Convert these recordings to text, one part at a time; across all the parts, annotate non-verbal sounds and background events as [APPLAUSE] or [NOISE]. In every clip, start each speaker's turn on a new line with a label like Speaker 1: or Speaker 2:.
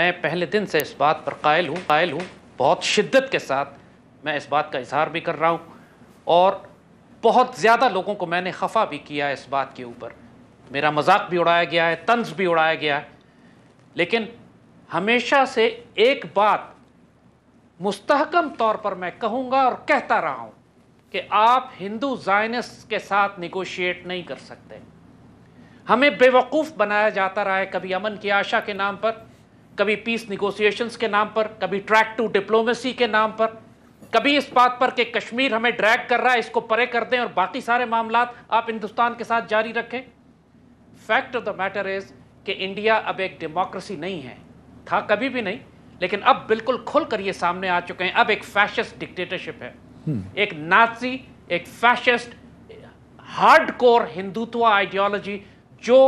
Speaker 1: میں پہلے دن سے اس بات پر قائل ہوں قائل ہوں بہت شدت کے ساتھ میں اس بات کا اظہار بھی کر رہا ہوں اور بہت زیادہ لوگوں کو میں نے خفا بھی کیا ہے اس بات کے اوپر میرا مذاق بھی اڑایا گیا ہے طنز بھی اڑایا گیا ہے لیکن ہمیشہ سے ایک بات مستحکم طور پر میں کہوں گا اور کہتا رہا ہوں کہ آپ ہندو زائنس کے ساتھ نیگوشیٹ نہیں کر سکتے ہمیں بے وقوف بنایا جاتا رہا ہے کبھی امن کی آشا کے نام پر کبھی پیس نیگوسییشنز کے نام پر کبھی ٹریک ٹو ڈپلومیسی کے نام پر کبھی اس بات پر کہ کشمیر ہمیں ڈریک کر رہا ہے اس کو پرے کر دیں اور باقی سارے معاملات آپ ہندوستان کے ساتھ جاری رکھیں fact of the matter is کہ انڈیا اب ایک ڈیموکریسی نہیں ہے تھا کبھی بھی نہیں لیکن اب بالکل کھل کر یہ سامنے آ چکے ہیں اب ایک فیشسٹ ڈکٹیٹرشپ ہے ایک نازی ایک fascist hard core Hindutva ideology جو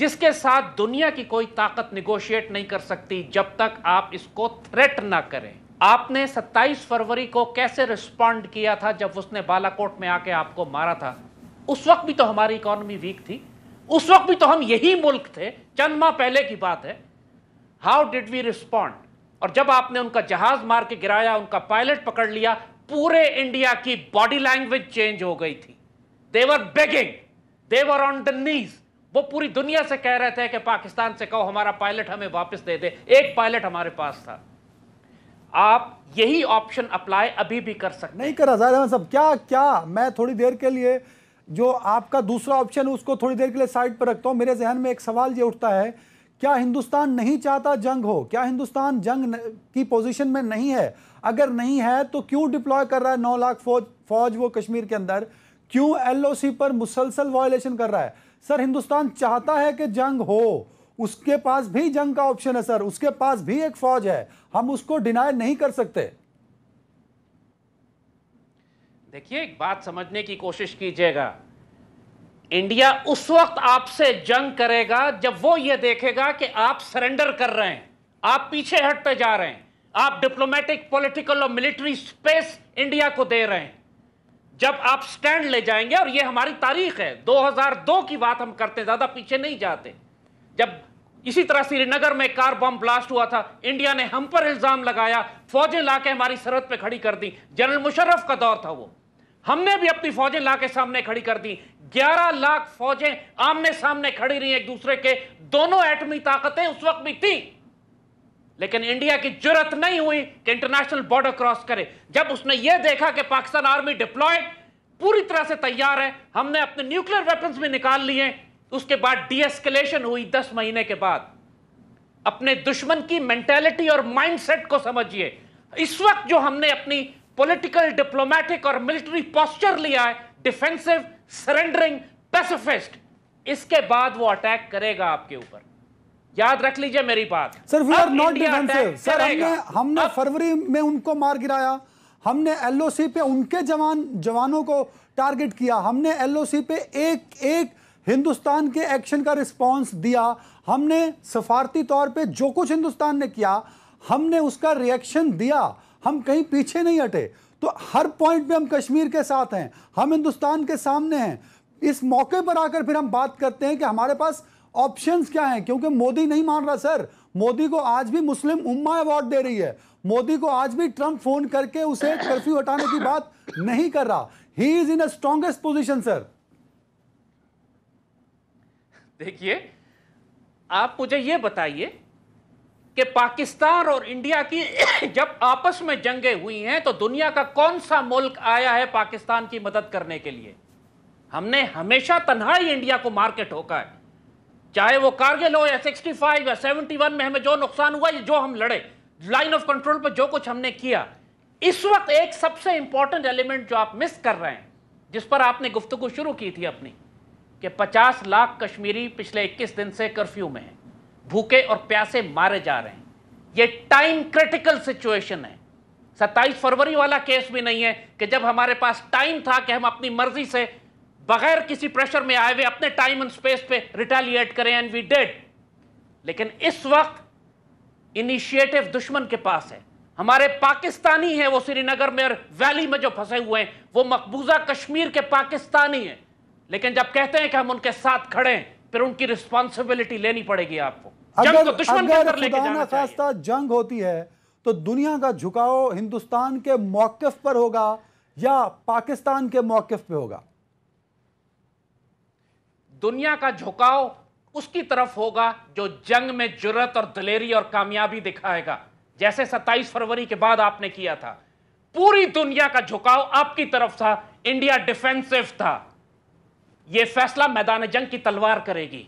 Speaker 1: جس کے ساتھ دنیا کی کوئی طاقت نیگوشیٹ نہیں کر سکتی جب تک آپ اس کو تھریٹ نہ کریں آپ نے ستائیس فروری کو کیسے رسپانڈ کیا تھا جب اس نے بالا کوٹ میں آ کے آپ کو مارا تھا اس وقت بھی تو ہماری اکانومی ویک تھی اس وقت بھی تو ہم یہی ملک تھے چند ماہ پہلے کی بات ہے ہاؤ ڈیڈ وی رسپونڈ اور جب آپ نے ان کا جہاز مار کے گرایا ان کا پائلٹ پکڑ لیا پورے انڈیا کی باڈی لینگویج چینج ہو گئی تھی دیور بیگنگ دیور آن دا نیز وہ پوری دنیا سے کہہ رہے تھے کہ پاکستان سے کہو ہمارا پائلٹ ہمیں واپس دے دے ایک پائلٹ ہمارے پاس تھا آپ یہی آپشن ابھی بھی کر سکتے
Speaker 2: نہیں صاحب کیا کیا میں تھوڑی دیر کے لیے جو آپ کا دوسرا آپشن اس کو تھوڑی دیر کے لیے سائٹ پر رکھتا ہوں میرے ذہن میں ایک سوال یہ اٹھتا ہے کیا ہندوستان نہیں چاہتا جنگ ہو کیا ہندوستان جنگ کی پوزیشن میں نہیں ہے اگر نہیں ہے تو کیوں ڈپلوائے کر رہا ہے نو لاکھ فوج وہ کشمیر کے اندر کیوں ایل او سی پر مسلسل وائلیشن کر رہا ہے سر ہندوستان چاہتا ہے کہ جنگ ہو اس کے پاس بھی جنگ کا آپشن ہے سر اس کے پاس بھی ایک فوج ہے ہم اس کو ڈینائی نہیں کر سکتے
Speaker 1: دیکھیے ایک بات سمجھنے کی کوشش کیجیے گا انڈیا اس وقت آپ سے جنگ کرے گا جب وہ یہ دیکھے گا کہ آپ سرنڈر کر رہے ہیں آپ پیچھے ہٹتے جا رہے ہیں آپ ڈپلومیٹک پولیٹیکل اور ملٹری سپیس انڈیا کو دے رہے ہیں جب آپ سٹینڈ لے جائیں گے اور یہ ہماری تاریخ ہے دو ہزار دو کی بات ہم کرتے زیادہ پیچھے نہیں جاتے جب اسی طرح سری نگر میں کار بم بلاسٹ ہوا تھا انڈیا نے ہم پر الزام لگایا فوجیں لا کے ہماری سرحد پہ کھڑی کر دی جنرل مشرف کا دور تھا وہ ہم نے بھی اپنی فوجیں لا کے سامنے کھڑی کر دی گیارہ لاکھ فوجیں آمنے سامنے کھڑی رہی ایک دوسرے کے دونوں ایٹمی طاقتیں اس وقت بھی تھی لیکن انڈیا کی جرت نہیں ہوئی کہ انٹرنیشنل بارڈر کراس کرے جب اس نے یہ دیکھا کہ پاکستان آرمی ڈپلوئڈ پوری طرح سے تیار ہے ہم نے اپنے نیوکلئر ویپنز بھی نکال لیے اس کے بعد ڈی ایسکلیشن ہوئی دس مہینے کے بعد اپنے دشمن کی مینٹیلٹی اور مائنڈ سیٹ کو سمجھیے اس وقت جو ہم نے اپنی پولیٹیکل ڈپلومیٹک اور ملٹری پوسچر لیا ہے ڈیفینسو سرینڈرنگ پیسفسٹ اس کے بعد وہ اٹیک کرے گا آپ کے اوپر یاد رکھ لیجئے میری بات سر وی آر نوٹ سر
Speaker 2: ہم نے فروری میں ان کو مار گرایا ہم نے ایل او سی پہ ان کے جوان جوانوں کو ٹارگٹ کیا ہم نے ایل او سی پہ ایک ایک ہندوستان کے ایکشن کا رسپانس دیا ہم نے سفارتی طور پہ جو کچھ ہندوستان نے کیا ہم نے اس کا ریئیکشن دیا ہم کہیں پیچھے نہیں ہٹے تو ہر پوائنٹ پہ ہم کشمیر کے ساتھ ہیں ہم ہندوستان کے سامنے ہیں اس موقع پر آ کر پھر ہم بات کرتے ہیں کہ ہمارے پاس آپشنز کیا ہیں کیونکہ مودی نہیں مان رہا سر مودی کو آج بھی مسلم امہ ایوارڈ دے رہی ہے مودی کو آج بھی ٹرمپ فون کر کے اسے کرفیو ہٹانے کی بات نہیں کر رہا ہی از ان اسٹرانگیسٹ پوزیشن سر
Speaker 1: دیکھیے آپ مجھے یہ بتائیے کہ پاکستان اور انڈیا کی [COUGHS] جب آپس میں جنگیں ہوئی ہیں تو دنیا کا کون سا ملک آیا ہے پاکستان کی مدد کرنے کے لیے ہم نے ہمیشہ تنہائی انڈیا کو مار کے ٹھوکا ہے چاہے وہ کارگل ہو یا سکسٹی فائیو یا سیونٹی ون میں ہمیں جو نقصان ہوا یا جو ہم لڑے لائن آف کنٹرول پہ جو کچھ ہم نے کیا اس وقت ایک سب سے امپورٹنٹ ایلیمنٹ جو آپ مس کر رہے ہیں جس پر آپ نے گفتگو شروع کی تھی اپنی کہ پچاس لاکھ کشمیری پچھلے اکیس دن سے کرفیو میں ہیں بھوکے اور پیاسے مارے جا رہے ہیں یہ ٹائم کریٹیکل سچویشن ہے ستائیس فروری والا کیس بھی نہیں ہے کہ جب ہمارے پاس ٹائم تھا کہ ہم اپنی مرضی سے بغیر کسی پریشر میں آئے ہوئے اپنے ٹائم اینڈ سپیس پہ ریٹیلیٹ کریں اینڈ وی ڈیڈ لیکن اس وقت انیشیٹو دشمن کے پاس ہے ہمارے پاکستانی ہیں وہ سری نگر میں اور ویلی میں جو پھنسے ہوئے ہیں وہ مقبوضہ کشمیر کے پاکستانی ہیں لیکن جب کہتے ہیں کہ ہم ان کے ساتھ کھڑے ہیں پھر ان کی رسپانسبلٹی لینی پڑے گی آپ کو جنگ کو دشمن کے اندر لے کے جانا
Speaker 2: چاہیے. جنگ ہوتی ہے تو دنیا کا جھکاؤ ہندوستان کے موقف پر ہوگا یا پاکستان کے موقف پہ ہوگا
Speaker 1: دنیا کا جھکاؤ اس کی طرف ہوگا جو جنگ میں جرت اور دلیری اور کامیابی دکھائے گا جیسے ستائیس فروری کے بعد آپ نے کیا تھا پوری دنیا کا جھکاؤ آپ کی طرف تھا انڈیا تھا یہ فیصلہ میدان جنگ کی تلوار کرے گی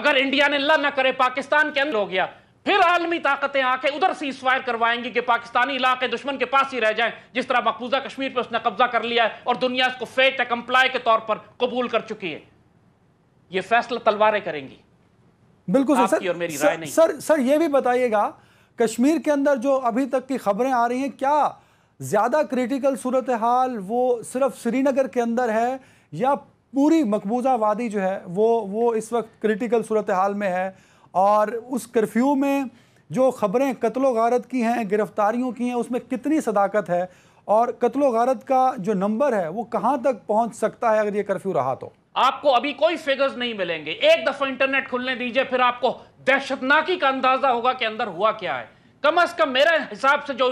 Speaker 1: اگر انڈیا نے اللہ نہ کرے پاکستان کے اندر ہو گیا پھر عالمی طاقتیں آ کے ادھر سے فائر کروائیں گی کہ پاکستانی علاقے دشمن کے پاس ہی رہ جائیں جس طرح مقبوضہ کشمیر پہ قبضہ کر لیا ہے اور دنیا اس کو فیٹ کمپلائی کے طور پر قبول کر چکی ہے یہ فیصلہ تلواریں کریں گی
Speaker 2: بالکل سر سر سر سر یہ بھی بتائیے گا کشمیر کے اندر جو ابھی تک کی خبریں آ رہی ہیں کیا زیادہ کریٹیکل صورتحال وہ صرف سری نگر کے اندر ہے یا پوری مقبوضہ وادی جو ہے وہ وہ اس وقت کریٹیکل صورتحال میں ہے اور اس کرفیو میں جو خبریں قتل و غارت کی ہیں گرفتاریوں کی ہیں اس میں کتنی صداقت ہے اور قتل و غارت کا جو نمبر ہے وہ کہاں تک پہنچ سکتا ہے اگر یہ کرفیو رہا تو
Speaker 1: آپ کو ابھی کوئی فگرز نہیں ملیں گے ایک دفعہ انٹرنیٹ کھلنے دیجئے پھر آپ کو دہشتناکی کا اندازہ ہوگا کہ اندر ہوا کیا ہے کم از کم میرے حساب سے جو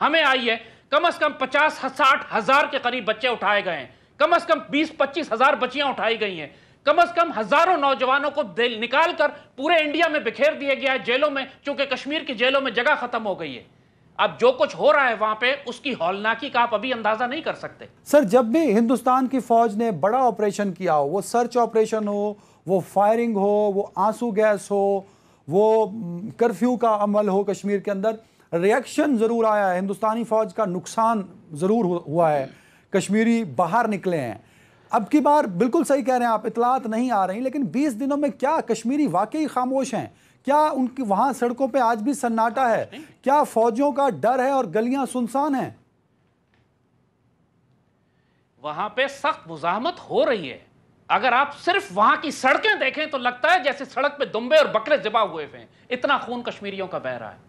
Speaker 1: ہمیں آئی ہے کم از کم پچاس ساٹھ ہزار کے قریب بچے اٹھائے گئے ہیں کم از کم بیس پچیس ہزار بچیاں اٹھائی گئی ہیں کم از کم ہزاروں نوجوانوں کو نکال کر پورے انڈیا میں بکھیر دیا گیا ہے جیلوں میں چونکہ کشمیر کی جیلوں میں جگہ ختم ہو گئی ہے اب جو کچھ ہو رہا ہے وہاں پہ اس کی ہولناکی کا آپ ابھی اندازہ نہیں کر سکتے
Speaker 2: سر جب بھی ہندوستان کی فوج نے بڑا آپریشن کیا ہو وہ سرچ آپریشن ہو وہ فائرنگ ہو وہ آنسو گیس ہو وہ کرفیو کا عمل ہو کشمیر کے اندر ریاکشن ضرور آیا ہے ہندوستانی فوج کا نقصان ضرور ہوا ہے کشمیری باہر نکلے ہیں اب کی بار بالکل صحیح کہہ رہے ہیں آپ اطلاعات نہیں آ رہی لیکن بیس دنوں میں کیا کشمیری واقعی خاموش ہیں کیا ان کی وہاں سڑکوں پہ آج بھی سناٹا ہے کیا فوجیوں کا ڈر ہے اور گلیاں سنسان ہیں
Speaker 1: وہاں پہ سخت مزاحمت ہو رہی ہے اگر آپ صرف وہاں کی سڑکیں دیکھیں تو لگتا ہے جیسے سڑک پہ دمبے اور بکرے زبا ہوئے ہیں اتنا خون کشمیریوں کا بہ رہا ہے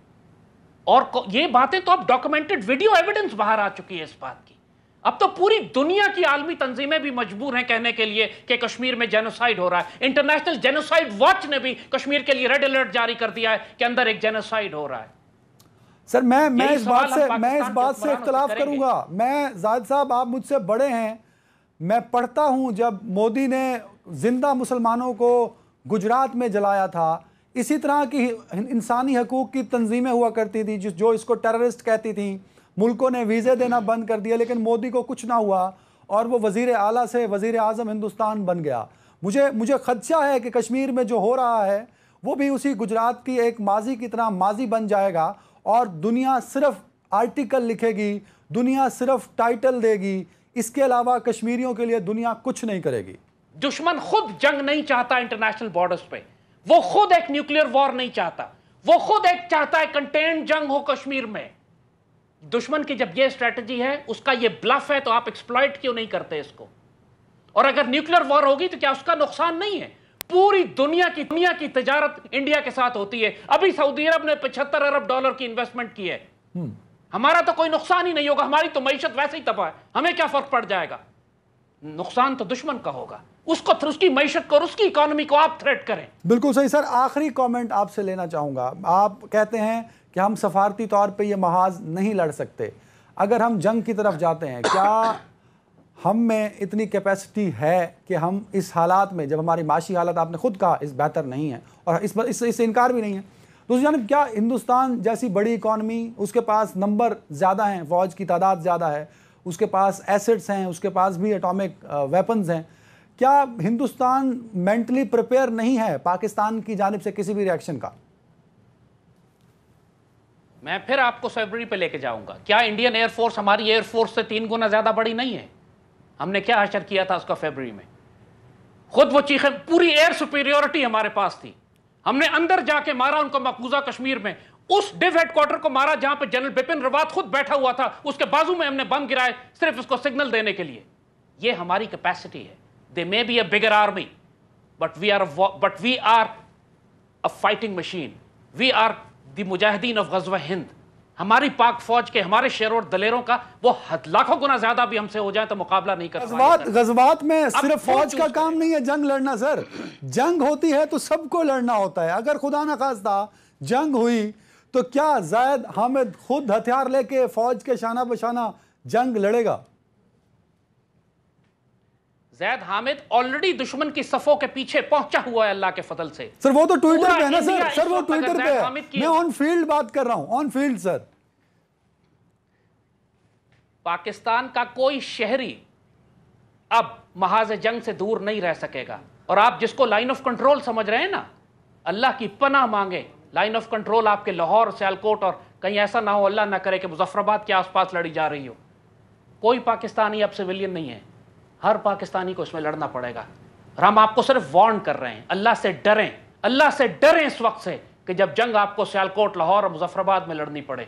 Speaker 1: اور یہ باتیں تو اب ڈاکومنٹڈ ویڈیو ایویڈنس باہر آ چکی ہے اس بات کی اب تو پوری دنیا کی عالمی تنظیمیں بھی مجبور ہیں کہنے کے لیے کہ کشمیر میں جینوسائیڈ ہو رہا ہے انٹرنیشنل جینوسائیڈ نے بھی کشمیر کے لیے ریڈ الرٹ جاری کر دیا ہے کہ اندر ایک جینوسائیڈ ہو رہا ہے
Speaker 2: سر میں میں اس اس بات بات سے سے اختلاف کروں گا میں زاہد صاحب آپ مجھ سے بڑے ہیں میں پڑھتا ہوں جب مودی نے زندہ مسلمانوں کو گجرات میں جلایا تھا اسی طرح کی انسانی حقوق کی تنظیمیں ہوا کرتی تھی جو اس کو ٹیررسٹ کہتی تھیں ملکوں نے ویزے دینا بند کر دیا لیکن مودی کو کچھ نہ ہوا اور وہ وزیر اعلیٰ سے وزیر اعظم ہندوستان بن گیا مجھے مجھے خدشہ ہے کہ کشمیر میں جو ہو رہا ہے وہ بھی اسی گجرات کی ایک ماضی کی طرح ماضی بن جائے گا اور دنیا صرف آرٹیکل لکھے گی دنیا صرف ٹائٹل دے گی اس کے علاوہ کشمیریوں کے لیے دنیا کچھ نہیں کرے گی
Speaker 1: دشمن خود جنگ نہیں چاہتا انٹرنیشنل بارڈرز پہ وہ خود ایک نیوکلئر وار نہیں چاہتا وہ خود ایک چاہتا ہے کنٹینٹ جنگ ہو کشمیر میں دشمن کی جب یہ اسٹریٹجی ہے اس کا یہ بلف ہے تو آپ ایکسپلائٹ کیوں نہیں کرتے اس کو اور اگر نیوکلر وار ہوگی تو کیا اس کا نقصان نہیں ہے پوری دنیا کی دنیا کی تجارت انڈیا کے ساتھ ہوتی ہے ابھی سعودی عرب نے پچہتر ارب ڈالر کی انویسٹمنٹ کی ہے ہمارا تو کوئی نقصان ہی نہیں ہوگا ہماری تو معیشت ویسے ہی تباہ ہے ہمیں کیا فرق پڑ جائے گا نقصان تو دشمن کا ہوگا اس کو تھر اس کی معیشت کو اور اس کی اکانومی کو آپ تھریٹ کریں
Speaker 2: بالکل صحیح سر آخری کومنٹ آپ سے لینا چاہوں گا آپ کہتے ہیں کہ ہم سفارتی طور پہ یہ محاذ نہیں لڑ سکتے اگر ہم جنگ کی طرف جاتے ہیں کیا ہم میں اتنی کیپیسٹی ہے کہ ہم اس حالات میں جب ہماری معاشی حالات آپ نے خود کہا اس بہتر نہیں ہے اور اس پر اس سے انکار بھی نہیں ہے دوسری جانب کیا ہندوستان جیسی بڑی اکانومی اس کے پاس نمبر زیادہ ہیں فوج کی تعداد زیادہ ہے اس کے پاس ایسٹس ہیں اس کے پاس بھی اٹامک ویپنز ہیں کیا ہندوستان مینٹلی پریپیئر نہیں ہے پاکستان کی جانب سے کسی بھی ریاکشن کا
Speaker 1: میں پھر آپ کو سیبری پہ لے کے جاؤں گا کیا انڈین ایئر فورس ہماری ایئر فورس سے تین گنا زیادہ بڑی نہیں ہے ہم نے کیا حشر کیا تھا اس کا فیبری میں خود وہ چیخ پوری ایئر سپیریورٹی ہمارے پاس تھی ہم نے اندر جا کے مارا ان کو مقبوضہ کشمیر میں اس ڈیو ہیڈ کوارٹر کو مارا جہاں پہ جنرل بپن روات خود بیٹھا ہوا تھا اس کے بازو میں ہم نے بم گرائے صرف اس کو سگنل دینے کے لیے یہ ہماری کیپیسٹی ہے they may be a bigger army but we are but we are a fighting machine we are the مجاہدین آف غزو ہند ہماری پاک فوج کے ہمارے شیر اور دلیروں کا وہ لاکھوں گنا زیادہ بھی ہم سے ہو جائے تو مقابلہ نہیں کر غزوات غزوات میں صرف فوج کا
Speaker 2: کام نہیں ہے جنگ لڑنا سر جنگ ہوتی ہے تو سب کو لڑنا ہوتا ہے اگر خدا خواستہ جنگ ہوئی تو کیا زائد حامد خود ہتھیار لے کے فوج کے شانہ بشانہ جنگ لڑے گا
Speaker 1: زید حامد آلریڈی دشمن کی صفوں کے پیچھے پہنچا ہوا ہے اللہ کے فضل سے سر سر سر سر وہ وہ تو پہ پہ ہے ہے نا میں آن
Speaker 2: آن فیلڈ فیلڈ بات کر رہا ہوں
Speaker 1: پاکستان کا کوئی شہری اب محاذ جنگ سے دور نہیں رہ سکے گا اور آپ جس کو لائن آف کنٹرول سمجھ رہے ہیں نا اللہ کی پناہ مانگے لائن آف کنٹرول آپ کے لاہور سیالکوٹ اور کہیں ایسا نہ ہو اللہ نہ کرے کہ مظفرباد کے آس پاس لڑی جا رہی ہو کوئی پاکستانی اب سویلین نہیں ہے ہر پاکستانی کو اس میں لڑنا پڑے گا اور ہم آپ کو صرف وارن کر رہے ہیں اللہ سے ڈریں اللہ سے ڈریں اس وقت سے کہ جب جنگ آپ کو سیالکوٹ لاہور اور مظفر آباد میں لڑنی پڑے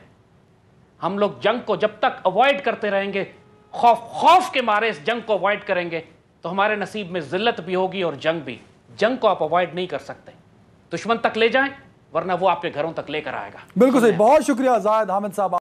Speaker 1: ہم لوگ جنگ کو جب تک اوائڈ کرتے رہیں گے خوف خوف کے مارے اس جنگ کو اوائڈ کریں گے تو ہمارے نصیب میں ذلت بھی ہوگی اور جنگ بھی جنگ کو آپ اوائڈ نہیں کر سکتے دشمن تک لے جائیں ورنہ وہ آپ کے گھروں تک لے کر آئے گا
Speaker 2: بالکل صحیح بہت شکریہ زائد حامد صاحب